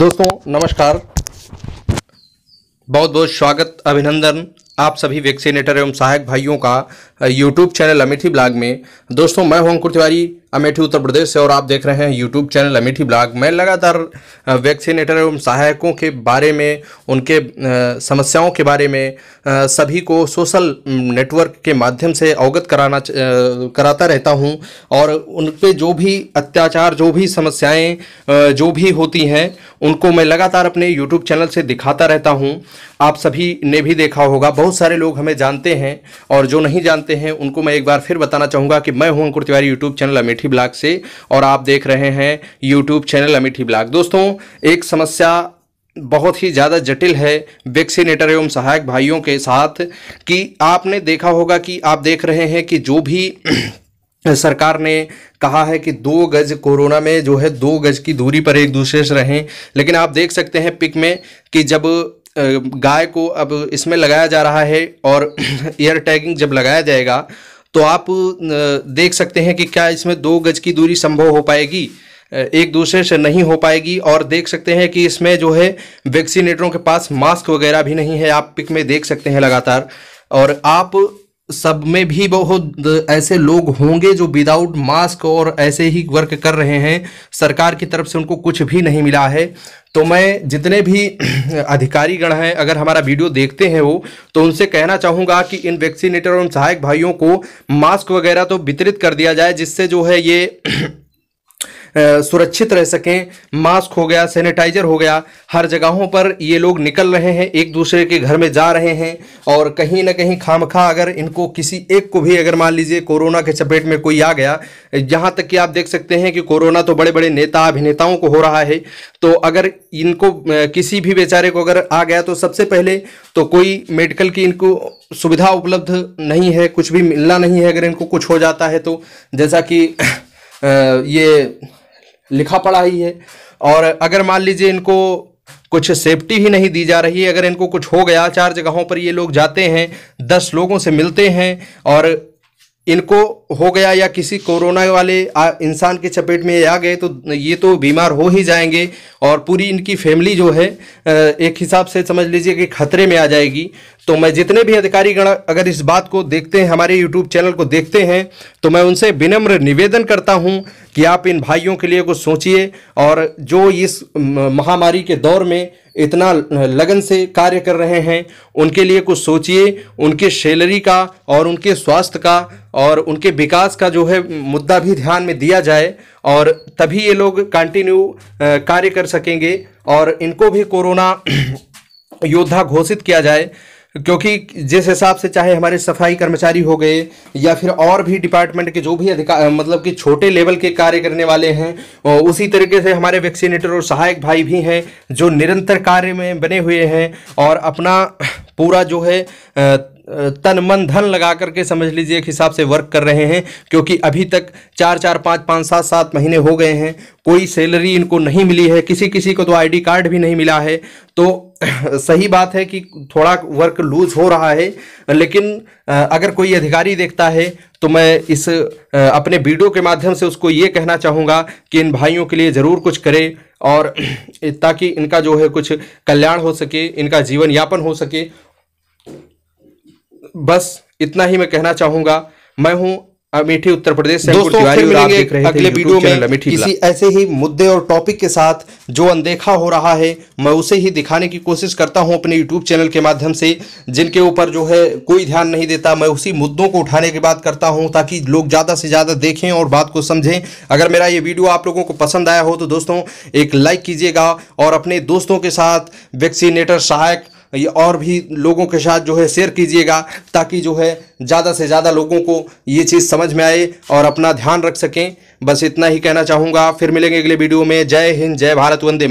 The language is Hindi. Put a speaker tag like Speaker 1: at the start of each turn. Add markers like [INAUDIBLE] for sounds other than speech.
Speaker 1: दोस्तों नमस्कार बहुत बहुत स्वागत अभिनंदन आप सभी वैक्सीनेटर एवं सहायक भाइयों का यूट्यूब चैनल अमेठी ब्लॉग में दोस्तों मैं हूं अंकुर तिवारी अमेठी उत्तर प्रदेश से और आप देख रहे हैं यूट्यूब चैनल अमेठी ब्लॉग मैं लगातार वैक्सीनेटर एवं सहायकों के बारे में उनके समस्याओं के बारे में सभी को सोशल नेटवर्क के माध्यम से अवगत कराना कराता रहता हूं और उन पर जो भी अत्याचार जो भी समस्याएं जो भी होती हैं उनको मैं लगातार अपने यूट्यूब चैनल से दिखाता रहता हूँ आप सभी ने भी देखा होगा बहुत सारे लोग हमें जानते हैं और जो नहीं जानते हैं उनको मैं एक बार फिर बताना चाहूँगा कि मैं हूँ Ankur Tiwari YouTube channel Amethi Amethi blog से और आप देख रहे हैं यूट्यूब चैनल अमिठी ब्लॉग दोस्तों एक समस्या बहुत ही ज़्यादा जटिल है वैक्सीनेटर एवं सहायक भाइयों के साथ कि आपने देखा होगा कि आप देख रहे हैं कि जो भी [CLEARS THROAT] सरकार ने कहा है कि दो गज कोरोना में जो है दो गज की दूरी पर एक दूसरे से रहें लेकिन आप देख सकते हैं पिक में कि जब गाय को अब इसमें लगाया जा रहा है और एयर [CLEARS THROAT] टैगिंग जब लगाया जाएगा तो आप देख सकते हैं कि क्या इसमें दो गज की दूरी संभव हो पाएगी एक दूसरे से नहीं हो पाएगी और देख सकते हैं कि इसमें जो है वैक्सीनेटरों के पास मास्क वगैरह भी नहीं है आप पिक में देख सकते हैं लगातार और आप सब में भी बहुत ऐसे लोग होंगे जो विदाउट मास्क और ऐसे ही वर्क कर रहे हैं सरकार की तरफ से उनको कुछ भी नहीं मिला है तो मैं जितने भी [CLEARS THROAT] अधिकारी गण हैं अगर हमारा वीडियो देखते हैं वो तो उनसे कहना चाहूँगा कि इन वैक्सीनेटर और उन सहायक भाइयों को मास्क वगैरह तो वितरित कर दिया जाए जिससे जो है ये [CLEARS THROAT] सुरक्षित रह सकें मास्क हो गया सैनिटाइजर हो गया हर जगहों पर ये लोग निकल रहे हैं एक दूसरे के घर में जा रहे हैं और कहीं ना कहीं खाम खा अगर इनको किसी एक को भी अगर मान लीजिए कोरोना के चपेट में कोई आ गया यहाँ तक कि आप देख सकते हैं कि कोरोना तो बड़े बड़े नेता अभिनेताओं को हो रहा है तो अगर इनको किसी भी बेचारे को अगर आ गया तो सबसे पहले तो कोई मेडिकल की इनको सुविधा उपलब्ध नहीं है कुछ भी मिलना नहीं है अगर इनको कुछ हो जाता है तो जैसा कि ये लिखा पढ़ा ही है और अगर मान लीजिए इनको कुछ सेफ्टी ही नहीं दी जा रही है अगर इनको कुछ हो गया चार जगहों पर ये लोग जाते हैं दस लोगों से मिलते हैं और इनको हो गया या किसी कोरोना वाले इंसान के चपेट में आ गए तो ये तो बीमार हो ही जाएंगे और पूरी इनकी फैमिली जो है एक हिसाब से समझ लीजिए कि खतरे में आ जाएगी तो मैं जितने भी अधिकारी गण अगर इस बात को देखते हैं हमारे यूट्यूब चैनल को देखते हैं तो मैं उनसे विनम्र निवेदन करता हूं कि आप इन भाइयों के लिए कुछ सोचिए और जो इस महामारी के दौर में इतना लगन से कार्य कर रहे हैं उनके लिए कुछ सोचिए उनके सैलरी का और उनके स्वास्थ्य का और उनके विकास का जो है मुद्दा भी ध्यान में दिया जाए और तभी ये लोग कंटिन्यू कार्य कर सकेंगे और इनको भी कोरोना [CLEARS THROAT] योद्धा घोषित किया जाए क्योंकि जिस हिसाब से चाहे हमारे सफाई कर्मचारी हो गए या फिर और भी डिपार्टमेंट के जो भी अधिकार मतलब कि छोटे लेवल के कार्य करने वाले हैं उसी तरीके से हमारे वैक्सीनेटर और सहायक भाई भी हैं जो निरंतर कार्य में बने हुए हैं और अपना पूरा जो है तन मन धन लगा करके समझ लीजिए एक हिसाब से वर्क कर रहे हैं क्योंकि अभी तक चार चार पाँच पाँच सात सात महीने हो गए हैं कोई सैलरी इनको नहीं मिली है किसी किसी को तो आईडी कार्ड भी नहीं मिला है तो [CLEARS THROAT] सही बात है कि थोड़ा वर्क लूज हो रहा है लेकिन अगर कोई अधिकारी देखता है तो मैं इस अपने वीडियो के माध्यम से उसको ये कहना चाहूँगा कि इन भाइयों के लिए ज़रूर कुछ करें और [CLEARS THROAT] ताकि इनका जो है कुछ कल्याण हो सके इनका जीवन यापन हो सके बस इतना ही मैं कहना चाहूंगा मैं हूं अमेठी उत्तर प्रदेश से दोस्तों फिर मिलेंगे अगले वीडियो में किसी ऐसे ही मुद्दे और टॉपिक के साथ जो अनदेखा हो रहा है मैं उसे ही दिखाने की कोशिश करता हूं अपने यूट्यूब चैनल के माध्यम से जिनके ऊपर जो है कोई ध्यान नहीं देता मैं उसी मुद्दों को उठाने की बात करता हूं ताकि लोग ज़्यादा से ज़्यादा देखें और बात को समझें अगर मेरा ये वीडियो आप लोगों को पसंद आया हो तो दोस्तों एक लाइक कीजिएगा और अपने दोस्तों के साथ वैक्सीनेटर सहायक ये और भी लोगों के साथ जो है शेयर कीजिएगा ताकि जो है ज़्यादा से ज़्यादा लोगों को ये चीज़ समझ में आए और अपना ध्यान रख सकें बस इतना ही कहना चाहूँगा फिर मिलेंगे अगले वीडियो में जय हिंद जय भारत वंदे